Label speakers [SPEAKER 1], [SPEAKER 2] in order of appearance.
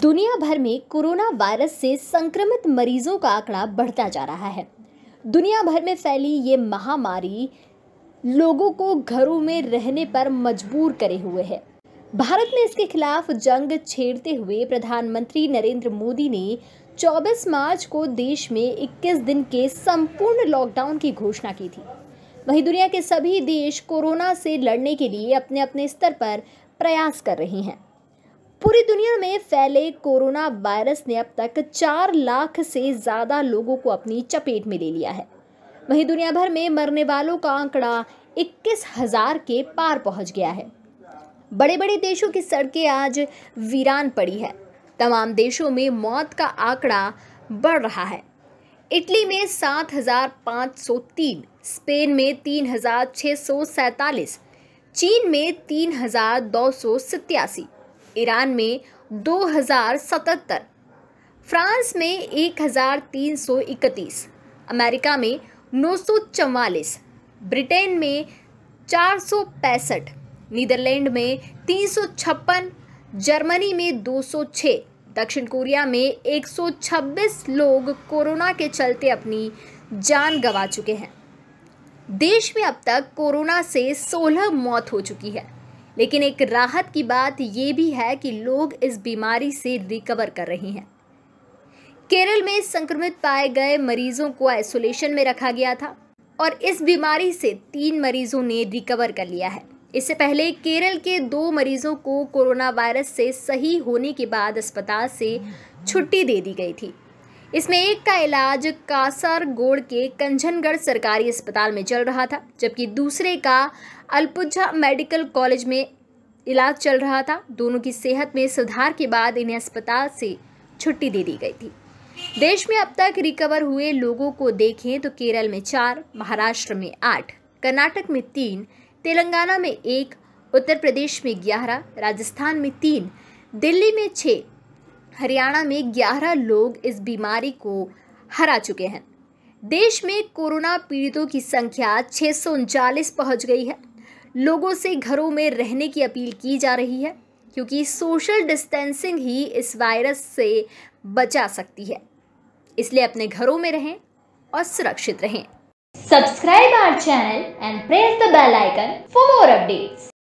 [SPEAKER 1] दुनिया भर में कोरोना वायरस से संक्रमित मरीजों का आंकड़ा बढ़ता जा रहा है दुनिया भर में फैली ये महामारी लोगों को घरों में रहने पर मजबूर करे हुए है भारत में इसके खिलाफ जंग छेड़ते हुए प्रधानमंत्री नरेंद्र मोदी ने 24 मार्च को देश में 21 दिन के संपूर्ण लॉकडाउन की घोषणा की थी वहीं दुनिया के सभी देश कोरोना से लड़ने के लिए अपने अपने स्तर पर प्रयास कर रहे हैं पूरी दुनिया में फैले कोरोना वायरस ने अब तक चार लाख से ज़्यादा लोगों को अपनी चपेट में ले लिया है वहीं दुनिया भर में मरने वालों का आंकड़ा इक्कीस हजार के पार पहुंच गया है बड़े बड़े देशों की सड़कें आज वीरान पड़ी है तमाम देशों में मौत का आंकड़ा बढ़ रहा है इटली में 7,503, स्पेन में तीन हजार चीन में तीन हजार दो सौ सत्तासी ईरान में 2077, फ्रांस में 1331, अमेरिका में नौ ब्रिटेन में चार नीदरलैंड में तीन जर्मनी में 206, दक्षिण कोरिया में 126 लोग कोरोना के चलते अपनी जान गंवा चुके हैं देश में अब तक कोरोना से 16 मौत हो चुकी है लेकिन एक राहत की बात ये भी है कि लोग इस बीमारी से रिकवर कर रहे हैं केरल में संक्रमित पाए गए मरीजों को आइसोलेशन में रखा गया था और इस बीमारी से तीन मरीजों ने रिकवर कर लिया है इससे पहले केरल के दो मरीजों को कोरोना वायरस से सही होने के बाद अस्पताल से छुट्टी दे दी गई थी इसमें एक का इलाज कासारगोड़ के कंझनगढ़ सरकारी अस्पताल में चल रहा था जबकि दूसरे का अल्पुझा मेडिकल कॉलेज में इलाज चल रहा था दोनों की सेहत में सुधार के बाद इन्हें अस्पताल से छुट्टी दे दी गई थी देश में अब तक रिकवर हुए लोगों को देखें तो केरल में चार महाराष्ट्र में आठ कर्नाटक में तीन तेलंगाना में एक उत्तर प्रदेश में ग्यारह राजस्थान में तीन दिल्ली में छः हरियाणा में ग्यारह लोग इस बीमारी को हरा चुके हैं देश में कोरोना पीड़ितों की संख्या छः पहुंच गई है लोगों से घरों में रहने की अपील की जा रही है क्योंकि सोशल डिस्टेंसिंग ही इस वायरस से बचा सकती है इसलिए अपने घरों में रहें और सुरक्षित रहें
[SPEAKER 2] subscribe our channel
[SPEAKER 1] and press the bell icon for more updates